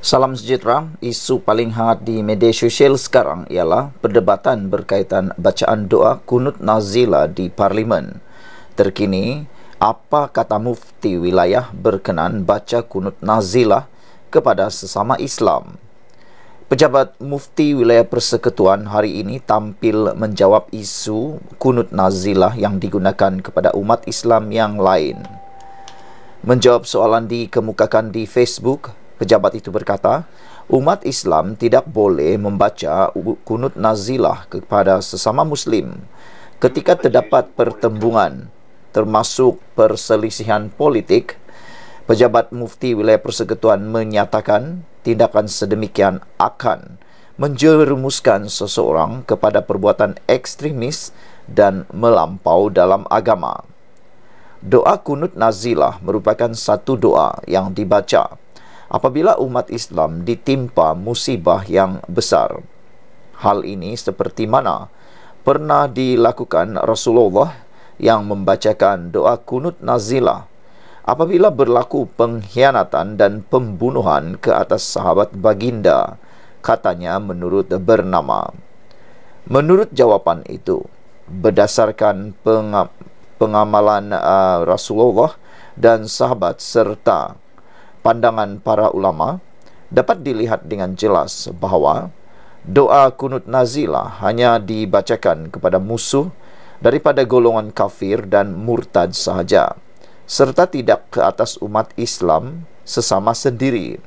Salam sejahtera. Isu paling hangat di media sosial sekarang ialah perdebatan berkaitan bacaan doa kunut nazila di parlimen. Terkini, apa kata mufti wilayah berkenan baca kunut nazila kepada sesama Islam? Pejabat Mufti Wilayah Persekutuan hari ini tampil menjawab isu kunut nazila yang digunakan kepada umat Islam yang lain. Menjawab soalan dikemukakan di Facebook, Pejabat itu berkata, umat Islam tidak boleh membaca kunut nazilah kepada sesama Muslim ketika terdapat pertembungan termasuk perselisihan politik Pejabat Mufti Wilayah Persekutuan menyatakan tindakan sedemikian akan menjerumuskan seseorang kepada perbuatan ekstremis dan melampau dalam agama. Doa kunut nazilah merupakan satu doa yang dibaca apabila umat Islam ditimpa musibah yang besar. Hal ini seperti mana pernah dilakukan Rasulullah yang membacakan doa kunut nazila. apabila berlaku pengkhianatan dan pembunuhan ke atas sahabat baginda, katanya menurut bernama. Menurut jawapan itu, berdasarkan pengamalan uh, Rasulullah dan sahabat serta pandangan para ulama dapat dilihat dengan jelas bahawa doa kunut nazilah hanya dibacakan kepada musuh daripada golongan kafir dan murtad sahaja serta tidak ke atas umat Islam sesama sendiri.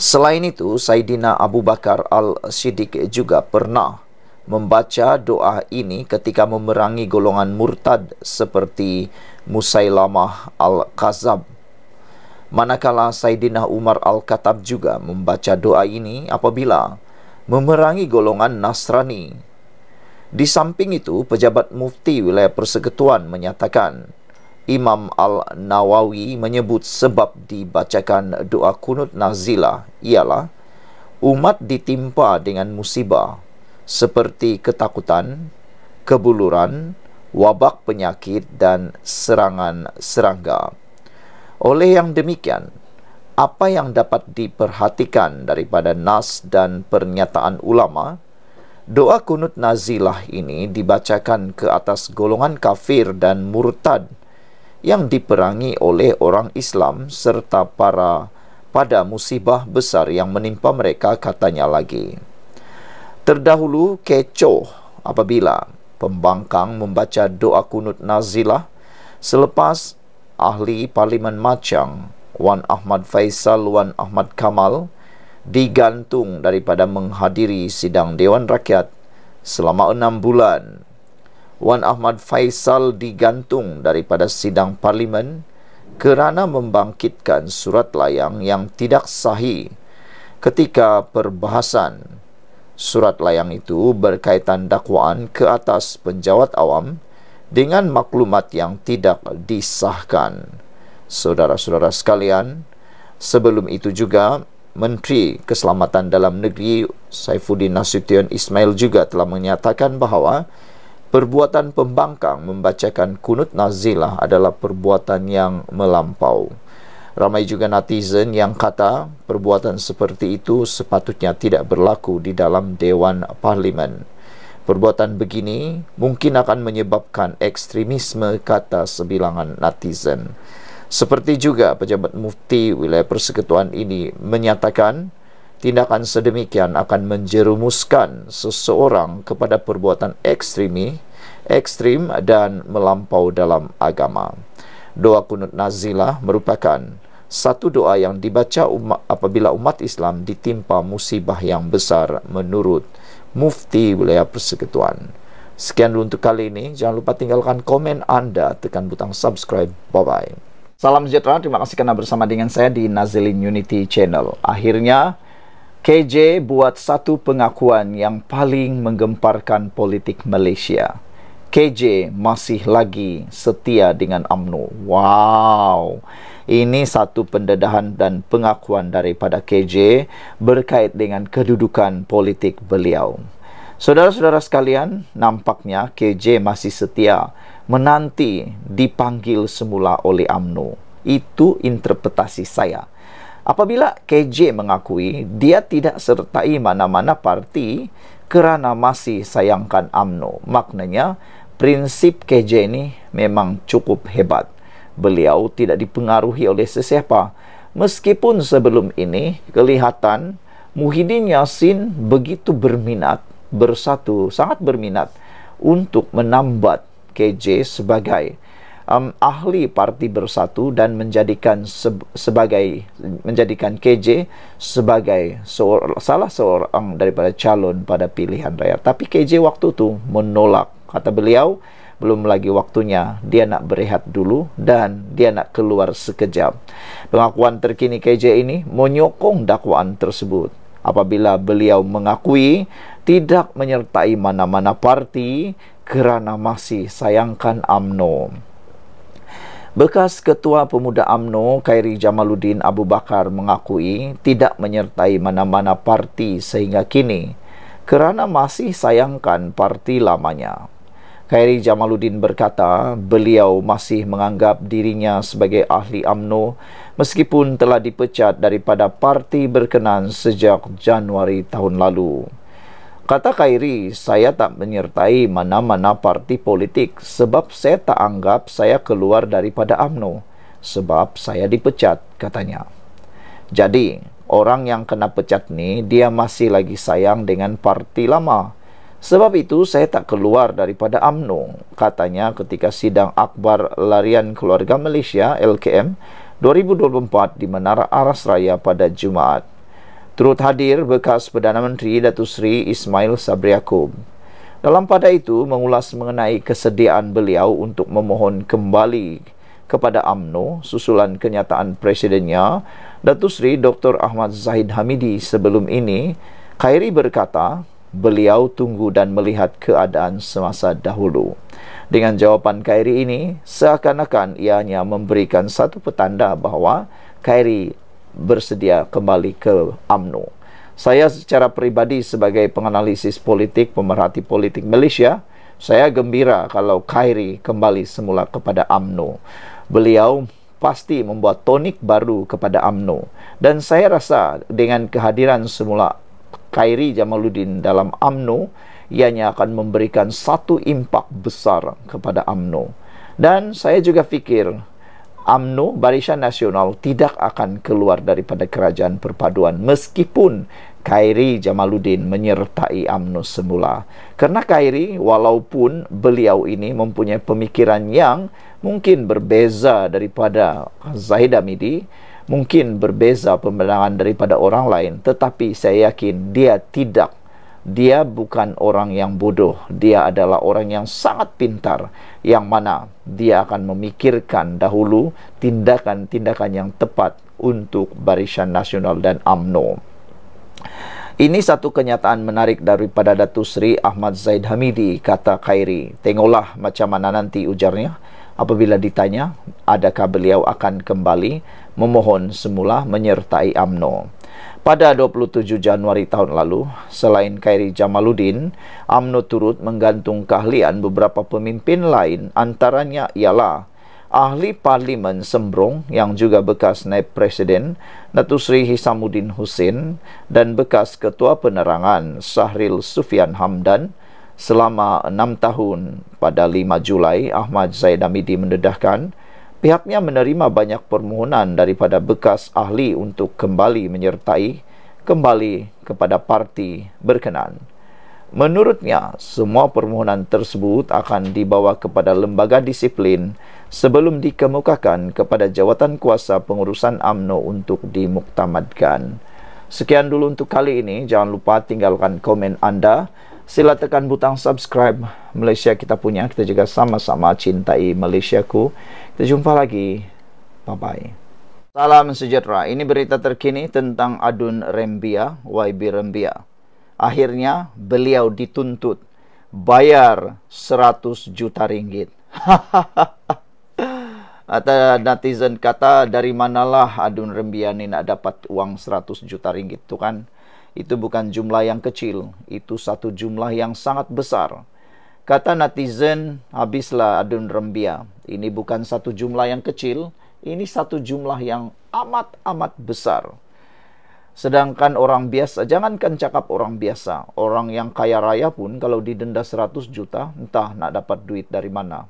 Selain itu, Saidina Abu Bakar Al-Siddiq juga pernah membaca doa ini ketika memerangi golongan murtad seperti Musailamah Al-Qazab Manakala Saidina Umar Al-Khattab juga membaca doa ini apabila memerangi golongan Nasrani. Di samping itu, pejabat mufti wilayah persekutuan menyatakan Imam Al-Nawawi menyebut sebab dibacakan doa kunut Nazilah ialah umat ditimpa dengan musibah seperti ketakutan, kebuluran, wabak penyakit dan serangan serangga. Oleh yang demikian, apa yang dapat diperhatikan daripada nas dan pernyataan ulama, doa kunut nazilah ini dibacakan ke atas golongan kafir dan murtad yang diperangi oleh orang Islam serta para pada musibah besar yang menimpa mereka katanya lagi. Terdahulu kecoh apabila pembangkang membaca doa kunut nazilah selepas Ahli Parlimen Macang Wan Ahmad Faisal Wan Ahmad Kamal digantung daripada menghadiri sidang Dewan Rakyat selama enam bulan. Wan Ahmad Faisal digantung daripada sidang Parlimen kerana membangkitkan surat layang yang tidak sahih ketika perbahasan. Surat layang itu berkaitan dakwaan ke atas penjawat awam dengan maklumat yang tidak disahkan. Saudara-saudara sekalian, sebelum itu juga Menteri Keselamatan Dalam Negeri Saifuddin Nasution Ismail juga telah menyatakan bahawa perbuatan pembangkang membacakan kunut nazilah adalah perbuatan yang melampau. Ramai juga netizen yang kata perbuatan seperti itu sepatutnya tidak berlaku di dalam Dewan Parlimen. Perbuatan begini mungkin akan menyebabkan ekstremisme kata sebilangan netizen. Seperti juga pejabat mufti wilayah persekutuan ini menyatakan tindakan sedemikian akan menjerumuskan seseorang kepada perbuatan ekstremi, ekstrim dan melampau dalam agama. Doa kunut nazilah merupakan satu doa yang dibaca umat, apabila umat Islam ditimpa musibah yang besar menurut Mufti Wilayah Persekutuan. Sekian dulu untuk kali ini. Jangan lupa tinggalkan komen Anda, tekan butang subscribe. Bye-bye. Salam sejahtera, terima kasih karena bersama dengan saya di Nazilin Unity Channel. Akhirnya, KJ buat satu pengakuan yang paling menggemparkan politik Malaysia. KJ masih lagi setia dengan AMNO. Wow. Ini satu pendedahan dan pengakuan daripada KJ berkait dengan kedudukan politik beliau. Saudara-saudara sekalian, nampaknya KJ masih setia menanti dipanggil semula oleh AMNO. Itu interpretasi saya. Apabila KJ mengakui dia tidak sertai mana-mana parti kerana masih sayangkan AMNO, maknanya prinsip KJ ini memang cukup hebat. Beliau tidak dipengaruhi oleh sesiapa. Meskipun sebelum ini kelihatan Muhyiddin Yassin begitu berminat bersatu, sangat berminat untuk menambat KJ sebagai um, ahli parti bersatu dan menjadikan seb- sebagai menjadikan KJ sebagai seor- salah seorang daripada calon pada pilihan raya. Tapi KJ waktu itu menolak kata beliau belum lagi waktunya dia nak berehat dulu dan dia nak keluar sekejap pengakuan terkini KJ ini menyokong dakwaan tersebut apabila beliau mengakui tidak menyertai mana-mana parti kerana masih sayangkan AMNO Bekas Ketua Pemuda AMNO Khairi Jamaluddin Abu Bakar mengakui tidak menyertai mana-mana parti sehingga kini kerana masih sayangkan parti lamanya. Khairi Jamaluddin berkata beliau masih menganggap dirinya sebagai ahli AMNO meskipun telah dipecat daripada parti berkenan sejak Januari tahun lalu. Kata Khairi, saya tak menyertai mana-mana parti politik sebab saya tak anggap saya keluar daripada AMNO sebab saya dipecat, katanya. Jadi, orang yang kena pecat ni dia masih lagi sayang dengan parti lama. Sebab itu saya tak keluar daripada UMNO, katanya ketika sidang akbar larian keluarga Malaysia LKM 2024 di Menara Aras Raya pada Jumaat. Turut hadir bekas Perdana Menteri Datu Seri Ismail Sabri Yaakob. Dalam pada itu mengulas mengenai kesediaan beliau untuk memohon kembali kepada AMNO susulan kenyataan presidennya Datu Seri Dr. Ahmad Zahid Hamidi sebelum ini Khairi berkata beliau tunggu dan melihat keadaan semasa dahulu. Dengan jawapan Kairi ini, seakan-akan ianya memberikan satu petanda bahawa Kairi bersedia kembali ke AMNO. Saya secara peribadi sebagai penganalisis politik, pemerhati politik Malaysia, saya gembira kalau Kairi kembali semula kepada AMNO. Beliau pasti membuat tonik baru kepada AMNO. Dan saya rasa dengan kehadiran semula Kairi Jamaluddin dalam AMNO ianya akan memberikan satu impak besar kepada AMNO. Dan saya juga fikir AMNO Barisan Nasional tidak akan keluar daripada kerajaan perpaduan meskipun Kairi Jamaluddin menyertai AMNO semula. Karena Kairi walaupun beliau ini mempunyai pemikiran yang mungkin berbeza daripada Zahid Hamidi, mungkin berbeza pembelaan daripada orang lain tetapi saya yakin dia tidak dia bukan orang yang bodoh dia adalah orang yang sangat pintar yang mana dia akan memikirkan dahulu tindakan-tindakan yang tepat untuk Barisan Nasional dan AMNO ini satu kenyataan menarik daripada Datu Sri Ahmad Zaid Hamidi, kata Khairi. Tengoklah macam mana nanti ujarnya apabila ditanya adakah beliau akan kembali memohon semula menyertai AMNO. Pada 27 Januari tahun lalu, selain Khairi Jamaluddin, AMNO turut menggantung keahlian beberapa pemimpin lain antaranya ialah Ahli Parlimen Sembrong yang juga bekas naib presiden Datusri Hisamuddin Hussein dan bekas ketua penerangan Sahril Sufian Hamdan selama enam tahun pada 5 Julai, Ahmad Zaid Amidi mendedahkan pihaknya menerima banyak permohonan daripada bekas ahli untuk kembali menyertai kembali kepada parti berkenan. Menurutnya, semua permohonan tersebut akan dibawa kepada lembaga disiplin sebelum dikemukakan kepada jawatan kuasa pengurusan AMNO untuk dimuktamadkan. Sekian dulu untuk kali ini. Jangan lupa tinggalkan komen anda sila tekan butang subscribe Malaysia kita punya kita juga sama-sama cintai Malaysia ku kita jumpa lagi bye bye salam sejahtera ini berita terkini tentang Adun Rembia YB Rembia akhirnya beliau dituntut bayar 100 juta ringgit Ada netizen kata dari manalah Adun Rembia ni nak dapat uang 100 juta ringgit tu kan? itu bukan jumlah yang kecil, itu satu jumlah yang sangat besar. Kata netizen, habislah Adun Rembia. Ini bukan satu jumlah yang kecil, ini satu jumlah yang amat-amat besar. Sedangkan orang biasa, jangankan cakap orang biasa, orang yang kaya raya pun kalau didenda 100 juta, entah nak dapat duit dari mana.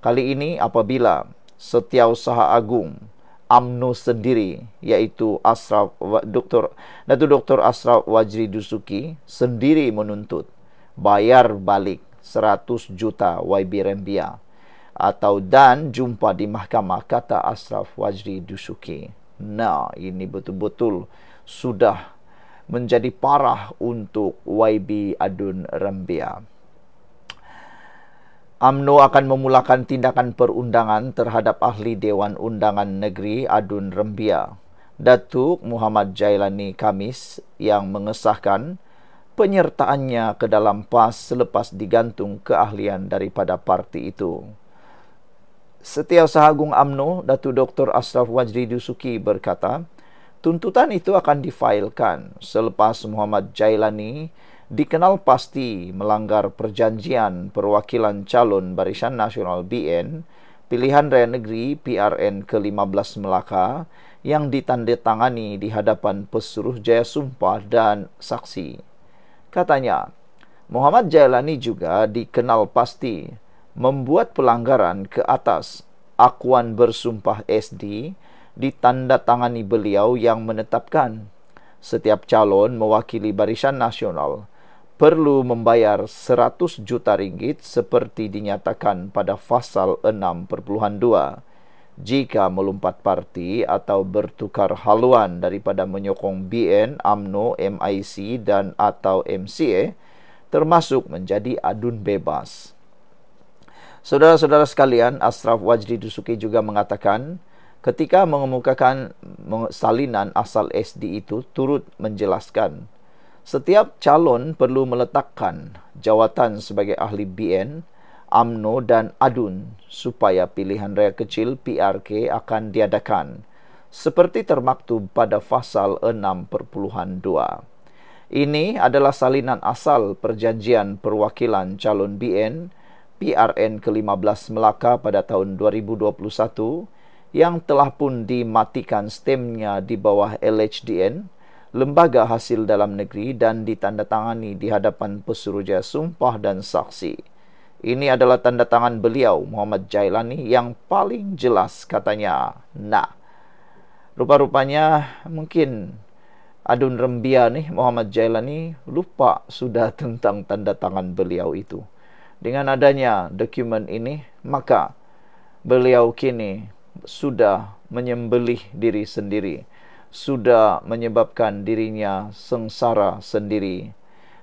Kali ini apabila setiausaha agung UMNO sendiri yaitu Asraf Dr. Datu Dr. Asraf Wajri Dusuki sendiri menuntut bayar balik 100 juta YB Rembia atau dan jumpa di mahkamah kata Asraf Wajri Dusuki. Nah, ini betul-betul sudah menjadi parah untuk YB Adun Rembia. UMNO akan memulakan tindakan perundangan terhadap ahli Dewan Undangan Negeri Adun Rembia, Datuk Muhammad Jailani Kamis yang mengesahkan penyertaannya ke dalam PAS selepas digantung keahlian daripada parti itu. Setiausaha Agung UMNO, Datuk Dr. Ashraf Wajri Dusuki berkata, tuntutan itu akan difailkan selepas Muhammad Jailani dikenal pasti melanggar perjanjian perwakilan calon Barisan Nasional BN pilihan raya negeri PRN ke-15 Melaka yang ditandatangani di hadapan pesuruh jaya sumpah dan saksi. Katanya, Muhammad Jailani juga dikenal pasti membuat pelanggaran ke atas akuan bersumpah SD ditandatangani beliau yang menetapkan setiap calon mewakili barisan nasional perlu membayar 100 juta ringgit seperti dinyatakan pada fasal 6.2 jika melompat parti atau bertukar haluan daripada menyokong BN, AMNO, MIC dan atau MCA termasuk menjadi adun bebas. Saudara-saudara sekalian, Asraf Wajdi Dusuki juga mengatakan ketika mengemukakan salinan asal SD itu turut menjelaskan Setiap calon perlu meletakkan jawatan sebagai ahli BN, AMNO dan ADUN supaya pilihan raya kecil PRK akan diadakan seperti termaktub pada pasal 6.2. Ini adalah salinan asal perjanjian perwakilan calon BN PRN ke-15 Melaka pada tahun 2021 yang telah pun dimatikan stemnya di bawah LHDN lembaga hasil dalam negeri dan ditandatangani di hadapan pesuruja sumpah dan saksi. Ini adalah tanda tangan beliau Muhammad Jailani yang paling jelas katanya. Nah, rupa-rupanya mungkin Adun Rembia nih Muhammad Jailani lupa sudah tentang tanda tangan beliau itu. Dengan adanya dokumen ini, maka beliau kini sudah menyembelih diri sendiri sudah menyebabkan dirinya sengsara sendiri.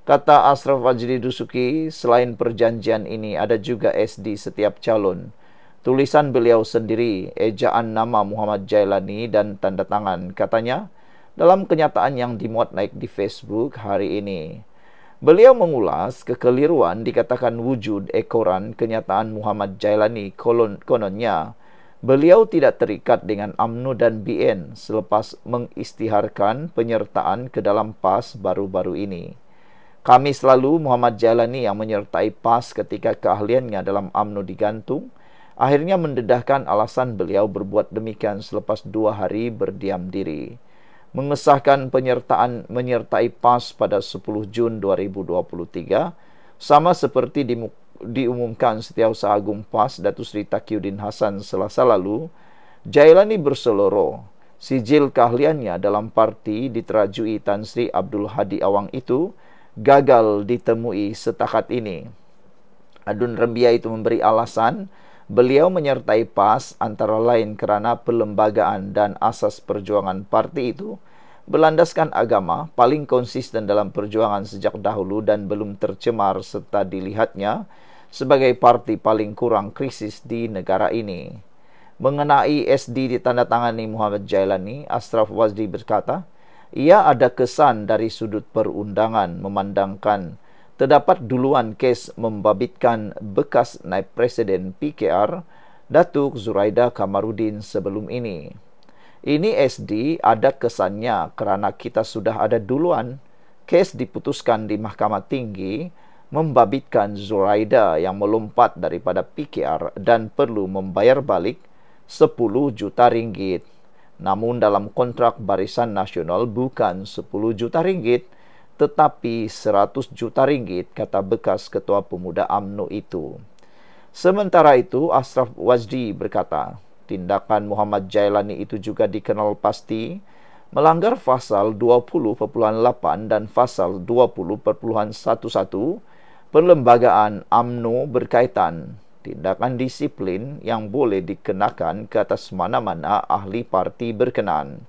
Kata Asraf Ajli Dusuki, selain perjanjian ini ada juga SD setiap calon. Tulisan beliau sendiri, ejaan nama Muhammad Jailani dan tanda tangan, katanya, dalam kenyataan yang dimuat naik di Facebook hari ini. Beliau mengulas kekeliruan dikatakan wujud ekoran kenyataan Muhammad Jailani kolon, kononnya. Beliau tidak terikat dengan UMNO dan BN selepas mengistiharkan penyertaan ke dalam PAS baru-baru ini. Kami selalu Muhammad Jalani yang menyertai PAS ketika keahliannya dalam UMNO digantung, akhirnya mendedahkan alasan beliau berbuat demikian selepas dua hari berdiam diri. Mengesahkan penyertaan menyertai PAS pada 10 Jun 2023, sama seperti dimuktikan diumumkan Setiausaha Agung PAS Datu Sri Takiyuddin Hasan selasa lalu, Jailani berseloro. Sijil keahliannya dalam parti diterajui Tan Sri Abdul Hadi Awang itu gagal ditemui setakat ini. Adun Rembia itu memberi alasan beliau menyertai PAS antara lain kerana pelembagaan dan asas perjuangan parti itu berlandaskan agama paling konsisten dalam perjuangan sejak dahulu dan belum tercemar serta dilihatnya sebagai parti paling kurang krisis di negara ini. Mengenai SD ditandatangani Muhammad Jailani, Ashraf Wazdi berkata, ia ada kesan dari sudut perundangan memandangkan terdapat duluan kes membabitkan bekas naib presiden PKR Datuk Zuraida Kamarudin sebelum ini. Ini SD ada kesannya kerana kita sudah ada duluan kes diputuskan di Mahkamah Tinggi membabitkan Zuraida yang melompat daripada PKR dan perlu membayar balik 10 juta ringgit. Namun dalam kontrak Barisan Nasional bukan 10 juta ringgit tetapi 100 juta ringgit kata bekas ketua pemuda AMNO itu. Sementara itu Asraf Wazdi berkata, tindakan Muhammad Jailani itu juga dikenal pasti melanggar pasal 20.8 dan pasal 20.11 perlembagaan AMNO berkaitan tindakan disiplin yang boleh dikenakan ke atas mana-mana ahli parti berkenan.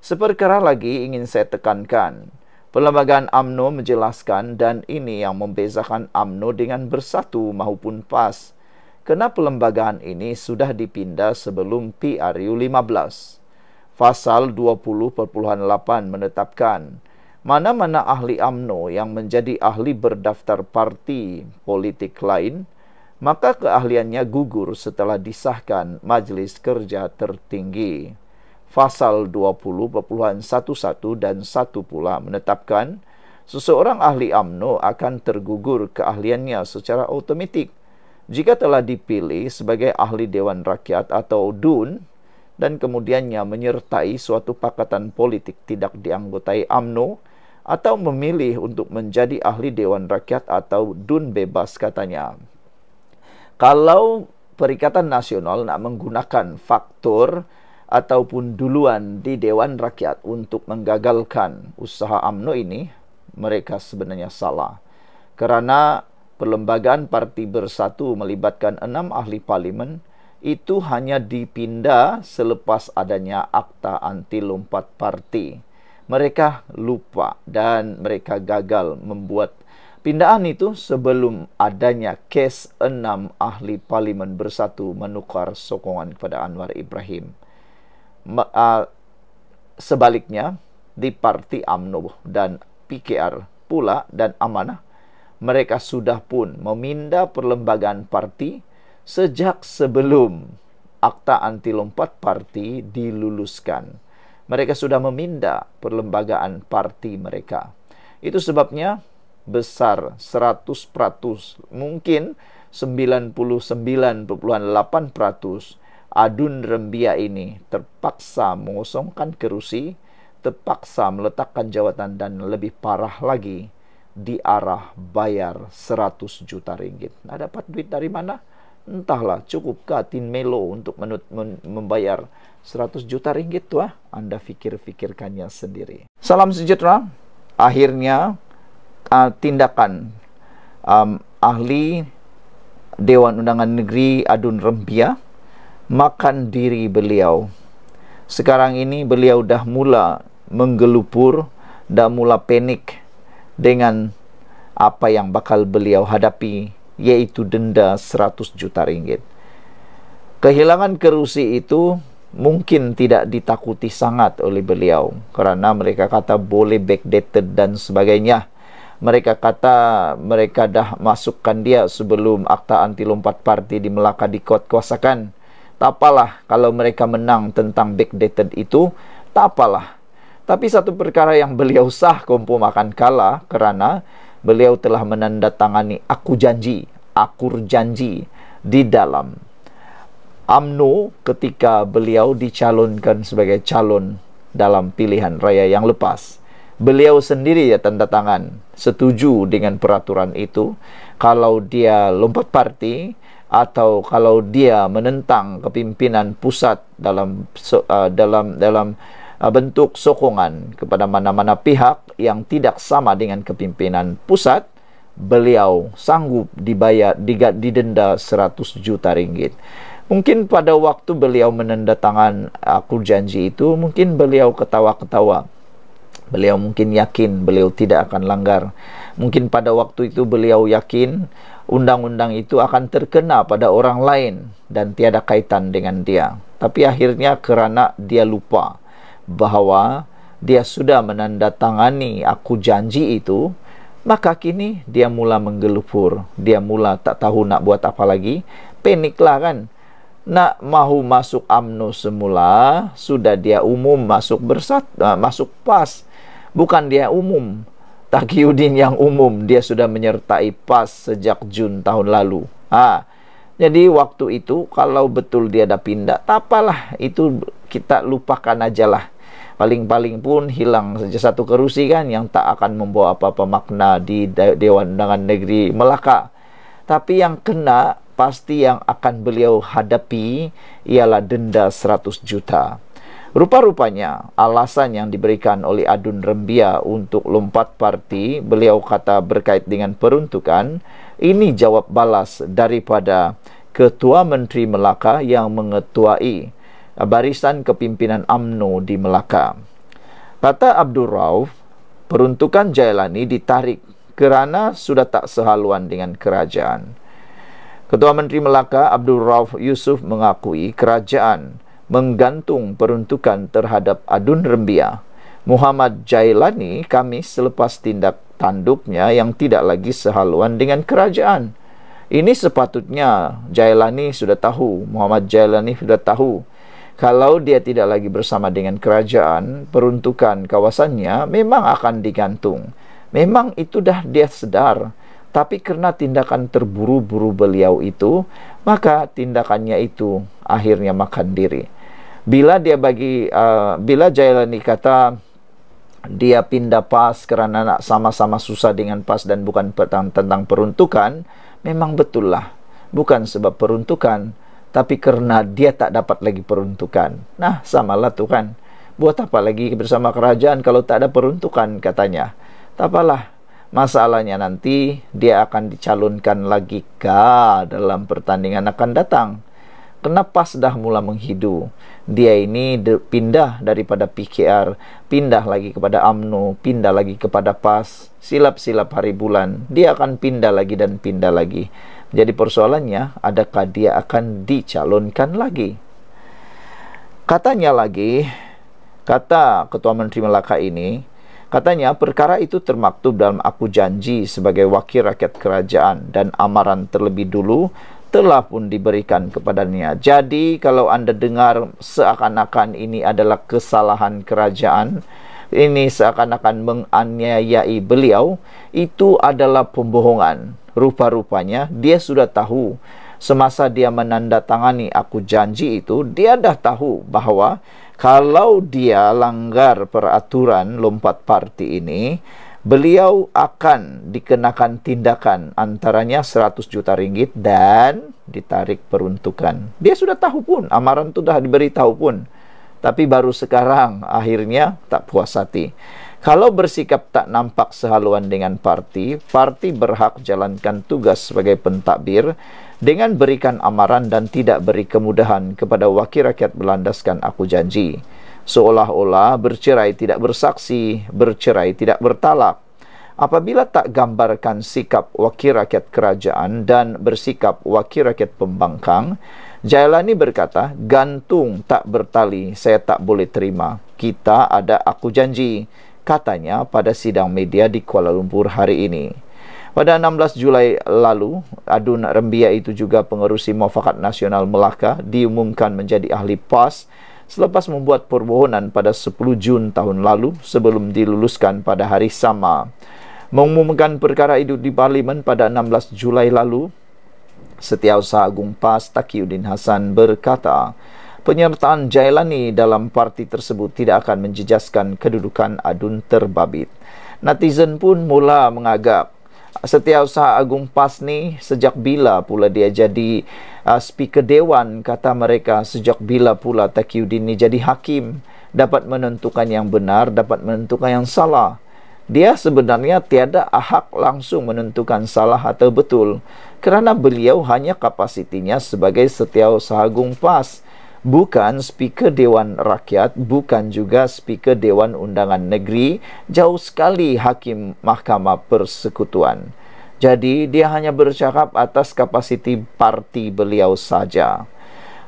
Seperkara lagi ingin saya tekankan, perlembagaan AMNO menjelaskan dan ini yang membezakan AMNO dengan bersatu maupun PAS – kenapa perlembagaan ini sudah dipindah sebelum PRU 15. Fasal 20.8 menetapkan mana-mana ahli AMNO yang menjadi ahli berdaftar parti politik lain, maka keahliannya gugur setelah disahkan Majlis Kerja Tertinggi. Fasal 20.11 dan 1 pula menetapkan seseorang ahli AMNO akan tergugur keahliannya secara otomatik jika telah dipilih sebagai ahli Dewan Rakyat atau DUN dan kemudiannya menyertai suatu pakatan politik tidak dianggotai AMNO atau memilih untuk menjadi ahli Dewan Rakyat atau DUN bebas katanya. Kalau Perikatan Nasional nak menggunakan faktor ataupun duluan di Dewan Rakyat untuk menggagalkan usaha AMNO ini, mereka sebenarnya salah. Kerana Perlembagaan Parti Bersatu melibatkan enam ahli parlimen itu hanya dipindah selepas adanya akta anti lompat parti. Mereka lupa dan mereka gagal membuat pindaan itu sebelum adanya kes enam ahli parlimen bersatu menukar sokongan kepada Anwar Ibrahim. Sebaliknya, di Parti AMNO dan PKR pula dan Amanah, mereka sudah pun meminda perlembagaan parti sejak sebelum akta anti lompat parti diluluskan. Mereka sudah meminda perlembagaan parti mereka. Itu sebabnya besar 100% mungkin 99.8% adun rembia ini terpaksa mengosongkan kerusi, terpaksa meletakkan jawatan dan lebih parah lagi diarah bayar 100 juta ringgit. Nah, dapat duit dari mana? Entahlah, cukup tin melo untuk menut, men, membayar 100 juta ringgit tu ah. Anda fikir-fikirkannya sendiri. Salam sejahtera. Akhirnya uh, tindakan um, ahli Dewan Undangan Negeri Adun Rembia makan diri beliau. Sekarang ini beliau dah mula menggelupur, dah mula panik dengan apa yang bakal beliau hadapi yaitu denda 100 juta ringgit. Kehilangan kerusi itu mungkin tidak ditakuti sangat oleh beliau kerana mereka kata boleh backdated dan sebagainya. Mereka kata mereka dah masukkan dia sebelum akta anti lompat parti di Melaka dikot kuasakan. Tak apalah kalau mereka menang tentang backdated itu, tak apalah. Tapi satu perkara yang beliau sah kumpu makan kala kerana beliau telah menandatangani aku janji, akur janji di dalam amnu ketika beliau dicalonkan sebagai calon dalam pilihan raya yang lepas. Beliau sendiri ya tanda tangan setuju dengan peraturan itu kalau dia lompat parti atau kalau dia menentang kepimpinan pusat dalam uh, dalam dalam Uh, bentuk sokongan kepada mana-mana pihak yang tidak sama dengan kepimpinan pusat beliau sanggup dibayar digat didenda 100 juta ringgit. Mungkin pada waktu beliau menandatangan uh, akur janji itu mungkin beliau ketawa-ketawa. Beliau mungkin yakin beliau tidak akan langgar. Mungkin pada waktu itu beliau yakin undang-undang itu akan terkena pada orang lain dan tiada kaitan dengan dia. Tapi akhirnya kerana dia lupa bahwa dia sudah menandatangani aku janji itu, maka kini dia mula menggelupur, dia mula tak tahu nak buat apa lagi, paniklah kan. Nak mahu masuk AMNO semula, sudah dia umum masuk bersat, ah, masuk PAS, bukan dia umum. Takiuddin yang umum, dia sudah menyertai PAS sejak Jun tahun lalu. Ah, jadi waktu itu kalau betul dia ada pindah, tapalah itu kita lupakan ajalah paling-paling pun hilang saja satu kerusi kan yang tak akan membawa apa-apa makna di Dewan Undangan Negeri Melaka. Tapi yang kena pasti yang akan beliau hadapi ialah denda 100 juta. Rupa-rupanya alasan yang diberikan oleh Adun Rembia untuk lompat parti beliau kata berkait dengan peruntukan ini jawab balas daripada Ketua Menteri Melaka yang mengetuai barisan kepimpinan AMNO di Melaka. Kata Abdul Rauf, peruntukan Jailani ditarik kerana sudah tak sehaluan dengan kerajaan. Ketua Menteri Melaka Abdul Rauf Yusuf mengakui kerajaan menggantung peruntukan terhadap Adun Rembia Muhammad Jailani kami selepas tindak tanduknya yang tidak lagi sehaluan dengan kerajaan. Ini sepatutnya Jailani sudah tahu, Muhammad Jailani sudah tahu kalau dia tidak lagi bersama dengan kerajaan, peruntukan kawasannya memang akan digantung. Memang itu dah dia sedar, tapi kerana tindakan terburu-buru beliau itu, maka tindakannya itu akhirnya makan diri. Bila dia bagi, uh, bila Jailani kata dia pindah pas kerana nak sama-sama susah dengan pas dan bukan tentang, peruntukan, memang betullah, bukan sebab peruntukan, tapi karena dia tak dapat lagi peruntukan. Nah, samalah Tuhan. Buat apa lagi bersama kerajaan kalau tak ada peruntukan katanya. Tak apalah, masalahnya nanti dia akan dicalonkan lagi ke dalam pertandingan akan datang. Kenapa sudah mula menghidu? Dia ini pindah daripada PKR, pindah lagi kepada AMNO, pindah lagi kepada PAS, silap-silap hari bulan. Dia akan pindah lagi dan pindah lagi Jadi persoalannya adakah dia akan dicalonkan lagi? Katanya lagi, kata Ketua Menteri Melaka ini, katanya perkara itu termaktub dalam aku janji sebagai wakil rakyat kerajaan dan amaran terlebih dulu telah pun diberikan kepadanya. Jadi kalau anda dengar seakan-akan ini adalah kesalahan kerajaan, ini seakan-akan menganiayai beliau, itu adalah pembohongan rupa-rupanya dia sudah tahu semasa dia menandatangani aku janji itu dia dah tahu bahawa kalau dia langgar peraturan lompat parti ini beliau akan dikenakan tindakan antaranya 100 juta ringgit dan ditarik peruntukan dia sudah tahu pun amaran itu dah diberitahu pun tapi baru sekarang akhirnya tak puas hati kalau bersikap tak nampak sehaluan dengan parti, parti berhak jalankan tugas sebagai pentadbir dengan berikan amaran dan tidak beri kemudahan kepada wakil rakyat berlandaskan aku janji. Seolah-olah bercerai tidak bersaksi, bercerai tidak bertalak. Apabila tak gambarkan sikap wakil rakyat kerajaan dan bersikap wakil rakyat pembangkang, Jailani berkata, gantung tak bertali, saya tak boleh terima. Kita ada aku janji katanya pada sidang media di Kuala Lumpur hari ini. Pada 16 Julai lalu, Adun Rembia itu juga pengerusi Mufakat Nasional Melaka diumumkan menjadi ahli PAS selepas membuat permohonan pada 10 Jun tahun lalu sebelum diluluskan pada hari sama. Mengumumkan perkara itu di Parlimen pada 16 Julai lalu, Setiausaha Agung PAS Takiuddin Hasan berkata, penyertaan Jailani dalam parti tersebut tidak akan menjejaskan kedudukan Adun Terbabit. Netizen pun mula mengagap setiausaha Agung PAS ni sejak bila pula dia jadi uh, speaker dewan kata mereka sejak bila pula Takiuddin ni jadi hakim dapat menentukan yang benar dapat menentukan yang salah dia sebenarnya tiada ahak langsung menentukan salah atau betul kerana beliau hanya kapasitinya sebagai setiausaha Agung PAS bukan speaker dewan rakyat bukan juga speaker dewan undangan negeri jauh sekali hakim mahkamah persekutuan jadi dia hanya bercakap atas kapasiti parti beliau saja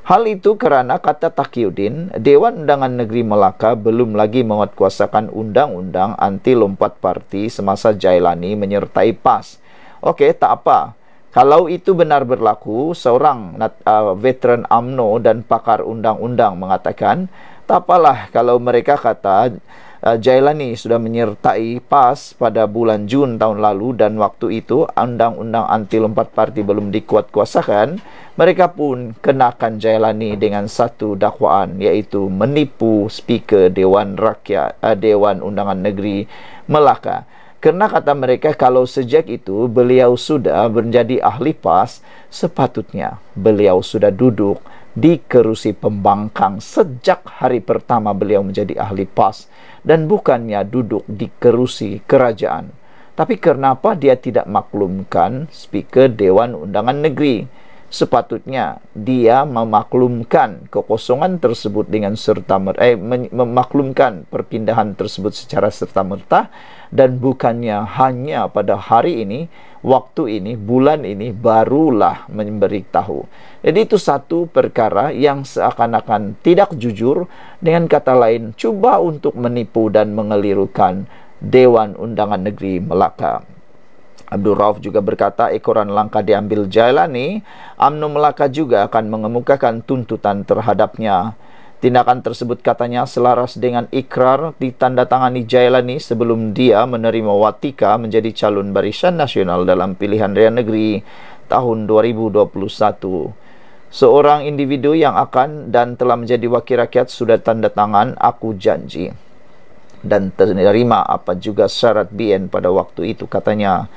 Hal itu kerana kata Takyudin, Dewan Undangan Negeri Melaka belum lagi menguatkuasakan undang-undang anti lompat parti semasa Jailani menyertai PAS. Oke, okay, tak apa. Kalau itu benar berlaku, seorang uh, veteran AMNO dan pakar undang-undang mengatakan, tak apalah kalau mereka kata uh, Jailani sudah menyertai PAS pada bulan Jun tahun lalu dan waktu itu undang-undang anti lompat parti belum dikuatkuasakan, mereka pun kenakan Jailani dengan satu dakwaan iaitu menipu speaker Dewan Rakyat uh, Dewan Undangan Negeri Melaka. Karena kata mereka kalau sejak itu beliau sudah menjadi ahli pas, sepatutnya beliau sudah duduk di kerusi pembangkang sejak hari pertama beliau menjadi ahli pas dan bukannya duduk di kerusi kerajaan. Tapi kenapa dia tidak maklumkan speaker Dewan Undangan Negeri? sepatutnya dia memaklumkan kekosongan tersebut dengan serta merta eh, memaklumkan perpindahan tersebut secara serta merta dan bukannya hanya pada hari ini waktu ini bulan ini barulah memberitahu jadi itu satu perkara yang seakan-akan tidak jujur dengan kata lain cuba untuk menipu dan mengelirukan Dewan Undangan Negeri Melaka Abdul Rauf juga berkata ekoran langkah diambil Jailani, UMNO Melaka juga akan mengemukakan tuntutan terhadapnya. Tindakan tersebut katanya selaras dengan ikrar ditandatangani Jailani sebelum dia menerima Watika menjadi calon barisan nasional dalam pilihan raya negeri tahun 2021. Seorang individu yang akan dan telah menjadi wakil rakyat sudah tanda tangan aku janji dan terima apa juga syarat BN pada waktu itu katanya.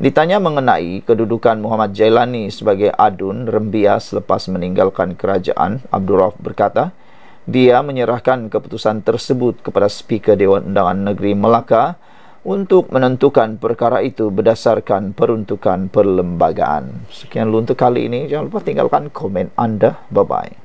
Ditanya mengenai kedudukan Muhammad Jailani sebagai adun rembia selepas meninggalkan kerajaan, Abdurrahman berkata, dia menyerahkan keputusan tersebut kepada Speaker Dewan Undangan Negeri Melaka untuk menentukan perkara itu berdasarkan peruntukan perlembagaan. Sekian untuk kali ini. Jangan lupa tinggalkan komen anda. Bye-bye.